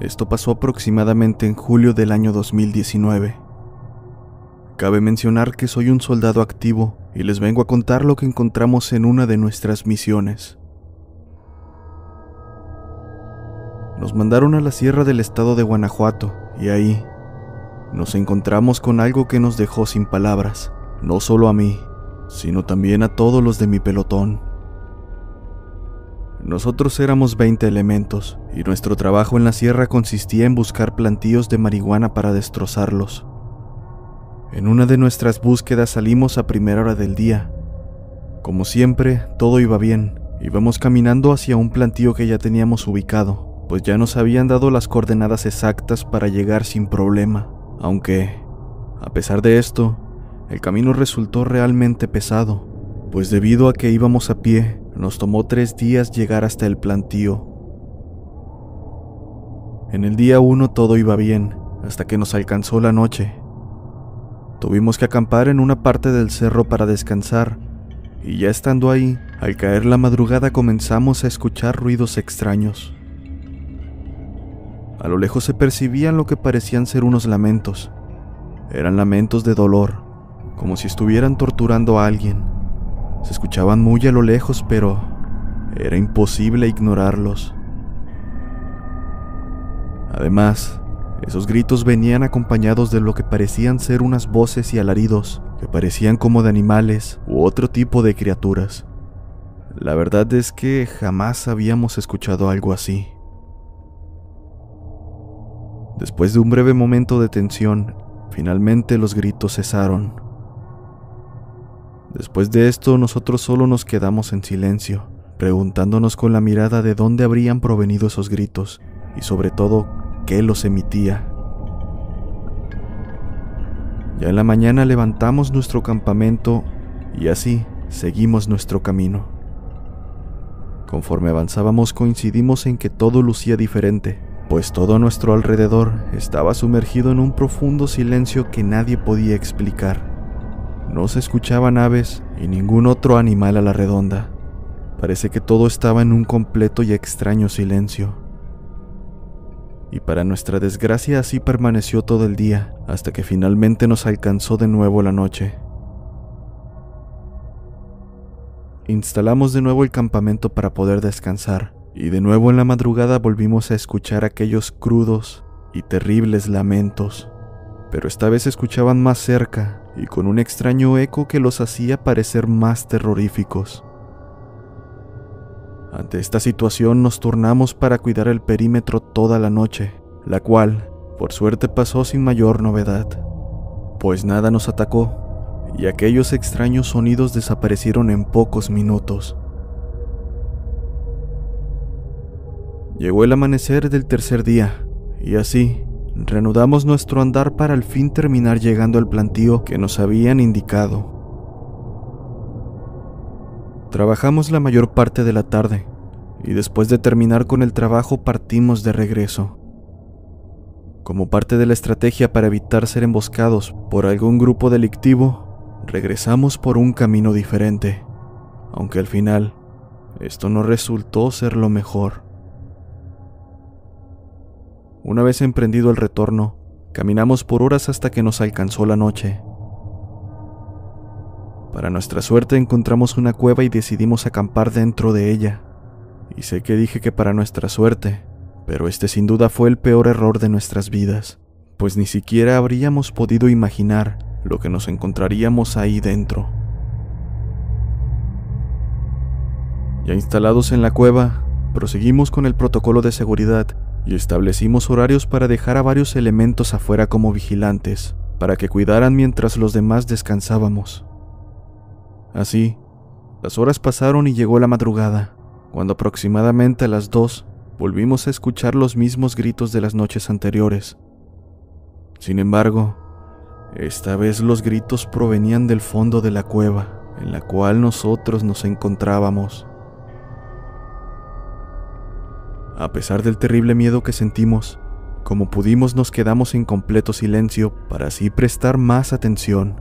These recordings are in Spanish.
Esto pasó aproximadamente en julio del año 2019. Cabe mencionar que soy un soldado activo y les vengo a contar lo que encontramos en una de nuestras misiones. Nos mandaron a la sierra del estado de Guanajuato y ahí nos encontramos con algo que nos dejó sin palabras, no solo a mí, sino también a todos los de mi pelotón. Nosotros éramos 20 elementos, y nuestro trabajo en la sierra consistía en buscar plantíos de marihuana para destrozarlos. En una de nuestras búsquedas salimos a primera hora del día. Como siempre, todo iba bien, íbamos caminando hacia un plantío que ya teníamos ubicado, pues ya nos habían dado las coordenadas exactas para llegar sin problema, aunque, a pesar de esto, el camino resultó realmente pesado, pues debido a que íbamos a pie, nos tomó tres días llegar hasta el plantío. En el día uno todo iba bien, hasta que nos alcanzó la noche. Tuvimos que acampar en una parte del cerro para descansar, y ya estando ahí, al caer la madrugada comenzamos a escuchar ruidos extraños. A lo lejos se percibían lo que parecían ser unos lamentos. Eran lamentos de dolor, como si estuvieran torturando a alguien. Se escuchaban muy a lo lejos, pero era imposible ignorarlos. Además, esos gritos venían acompañados de lo que parecían ser unas voces y alaridos, que parecían como de animales u otro tipo de criaturas. La verdad es que jamás habíamos escuchado algo así. Después de un breve momento de tensión, finalmente los gritos cesaron. Después de esto, nosotros solo nos quedamos en silencio, preguntándonos con la mirada de dónde habrían provenido esos gritos y sobre todo qué los emitía. Ya en la mañana levantamos nuestro campamento y así seguimos nuestro camino. Conforme avanzábamos coincidimos en que todo lucía diferente, pues todo nuestro alrededor estaba sumergido en un profundo silencio que nadie podía explicar. No se escuchaban aves y ningún otro animal a la redonda. Parece que todo estaba en un completo y extraño silencio. Y para nuestra desgracia así permaneció todo el día, hasta que finalmente nos alcanzó de nuevo la noche. Instalamos de nuevo el campamento para poder descansar, y de nuevo en la madrugada volvimos a escuchar aquellos crudos y terribles lamentos pero esta vez escuchaban más cerca y con un extraño eco que los hacía parecer más terroríficos. Ante esta situación nos turnamos para cuidar el perímetro toda la noche, la cual, por suerte, pasó sin mayor novedad, pues nada nos atacó y aquellos extraños sonidos desaparecieron en pocos minutos. Llegó el amanecer del tercer día, y así, Renudamos nuestro andar para al fin terminar llegando al plantío que nos habían indicado. Trabajamos la mayor parte de la tarde y después de terminar con el trabajo partimos de regreso. Como parte de la estrategia para evitar ser emboscados por algún grupo delictivo, regresamos por un camino diferente, aunque al final esto no resultó ser lo mejor. Una vez emprendido el retorno, caminamos por horas hasta que nos alcanzó la noche. Para nuestra suerte encontramos una cueva y decidimos acampar dentro de ella. Y sé que dije que para nuestra suerte, pero este sin duda fue el peor error de nuestras vidas, pues ni siquiera habríamos podido imaginar lo que nos encontraríamos ahí dentro. Ya instalados en la cueva, proseguimos con el protocolo de seguridad y establecimos horarios para dejar a varios elementos afuera como vigilantes, para que cuidaran mientras los demás descansábamos. Así, las horas pasaron y llegó la madrugada, cuando aproximadamente a las 2 volvimos a escuchar los mismos gritos de las noches anteriores. Sin embargo, esta vez los gritos provenían del fondo de la cueva en la cual nosotros nos encontrábamos. A pesar del terrible miedo que sentimos, como pudimos nos quedamos en completo silencio para así prestar más atención.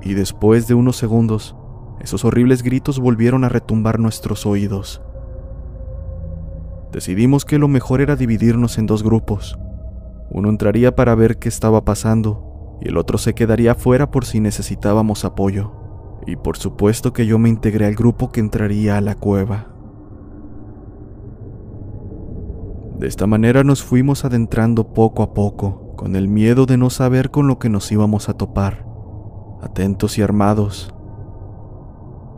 Y después de unos segundos, esos horribles gritos volvieron a retumbar nuestros oídos. Decidimos que lo mejor era dividirnos en dos grupos. Uno entraría para ver qué estaba pasando y el otro se quedaría fuera por si necesitábamos apoyo. Y por supuesto que yo me integré al grupo que entraría a la cueva. De esta manera nos fuimos adentrando poco a poco, con el miedo de no saber con lo que nos íbamos a topar, atentos y armados.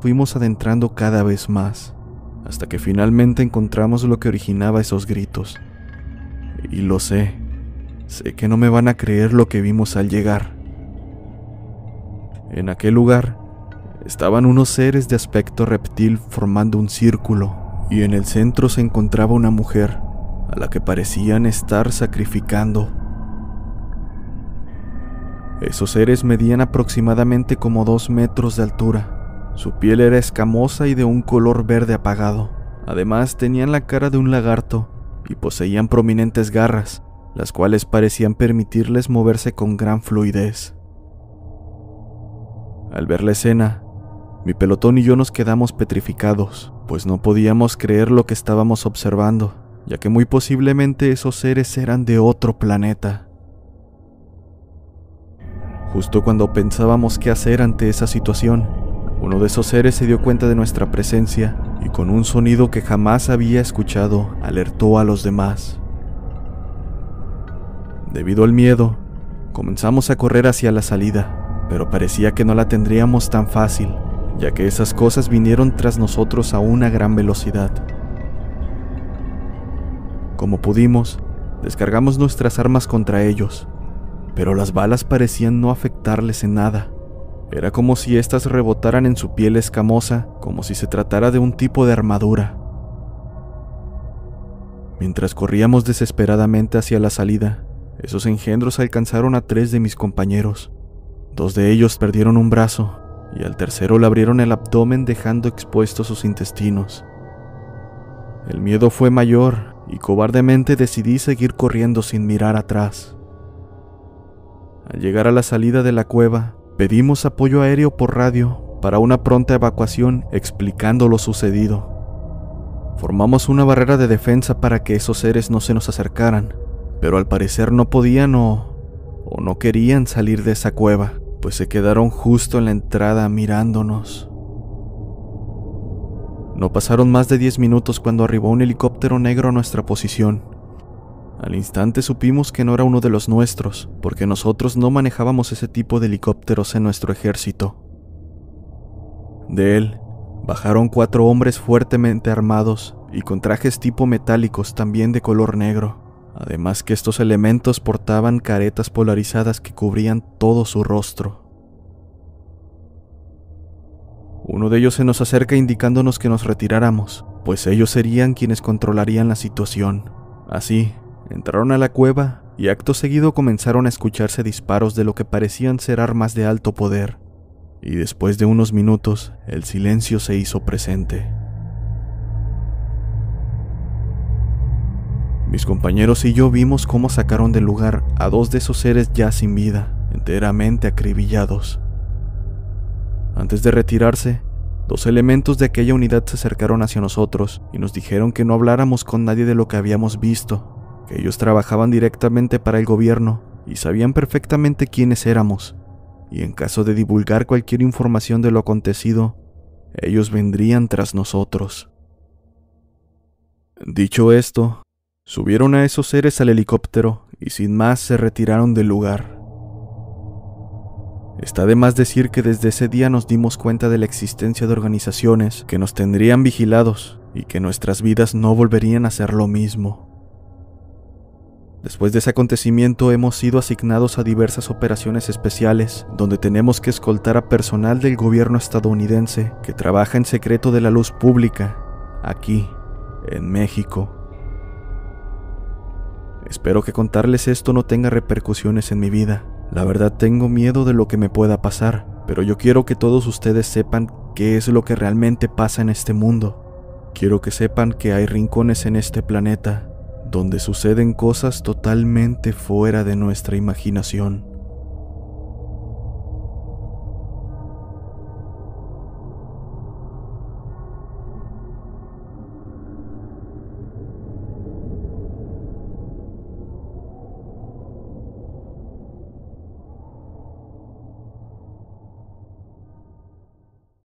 Fuimos adentrando cada vez más, hasta que finalmente encontramos lo que originaba esos gritos. Y lo sé, sé que no me van a creer lo que vimos al llegar. En aquel lugar estaban unos seres de aspecto reptil formando un círculo, y en el centro se encontraba una mujer a la que parecían estar sacrificando. Esos seres medían aproximadamente como dos metros de altura. Su piel era escamosa y de un color verde apagado. Además tenían la cara de un lagarto y poseían prominentes garras, las cuales parecían permitirles moverse con gran fluidez. Al ver la escena, mi pelotón y yo nos quedamos petrificados, pues no podíamos creer lo que estábamos observando ya que muy posiblemente esos seres eran de otro planeta. Justo cuando pensábamos qué hacer ante esa situación, uno de esos seres se dio cuenta de nuestra presencia y con un sonido que jamás había escuchado alertó a los demás. Debido al miedo, comenzamos a correr hacia la salida, pero parecía que no la tendríamos tan fácil, ya que esas cosas vinieron tras nosotros a una gran velocidad. Como pudimos, descargamos nuestras armas contra ellos, pero las balas parecían no afectarles en nada. Era como si éstas rebotaran en su piel escamosa, como si se tratara de un tipo de armadura. Mientras corríamos desesperadamente hacia la salida, esos engendros alcanzaron a tres de mis compañeros. Dos de ellos perdieron un brazo y al tercero le abrieron el abdomen dejando expuestos sus intestinos. El miedo fue mayor y cobardemente decidí seguir corriendo sin mirar atrás. Al llegar a la salida de la cueva, pedimos apoyo aéreo por radio para una pronta evacuación explicando lo sucedido. Formamos una barrera de defensa para que esos seres no se nos acercaran, pero al parecer no podían o, no querían salir de esa cueva, pues se quedaron justo en la entrada mirándonos. No pasaron más de 10 minutos cuando arribó un helicóptero negro a nuestra posición. Al instante supimos que no era uno de los nuestros, porque nosotros no manejábamos ese tipo de helicópteros en nuestro ejército. De él, bajaron cuatro hombres fuertemente armados y con trajes tipo metálicos también de color negro, además que estos elementos portaban caretas polarizadas que cubrían todo su rostro. Uno de ellos se nos acerca indicándonos que nos retiráramos, pues ellos serían quienes controlarían la situación. Así, entraron a la cueva y acto seguido comenzaron a escucharse disparos de lo que parecían ser armas de alto poder. Y después de unos minutos, el silencio se hizo presente. Mis compañeros y yo vimos cómo sacaron del lugar a dos de esos seres ya sin vida, enteramente acribillados. Antes de retirarse, dos elementos de aquella unidad se acercaron hacia nosotros y nos dijeron que no habláramos con nadie de lo que habíamos visto, que ellos trabajaban directamente para el gobierno y sabían perfectamente quiénes éramos, y en caso de divulgar cualquier información de lo acontecido, ellos vendrían tras nosotros. Dicho esto, subieron a esos seres al helicóptero y sin más se retiraron del lugar. Está de más decir que desde ese día nos dimos cuenta de la existencia de organizaciones que nos tendrían vigilados y que nuestras vidas no volverían a ser lo mismo. Después de ese acontecimiento hemos sido asignados a diversas operaciones especiales, donde tenemos que escoltar a personal del gobierno estadounidense que trabaja en secreto de la luz pública, aquí, en México. Espero que contarles esto no tenga repercusiones en mi vida, la verdad tengo miedo de lo que me pueda pasar, pero yo quiero que todos ustedes sepan qué es lo que realmente pasa en este mundo. Quiero que sepan que hay rincones en este planeta donde suceden cosas totalmente fuera de nuestra imaginación.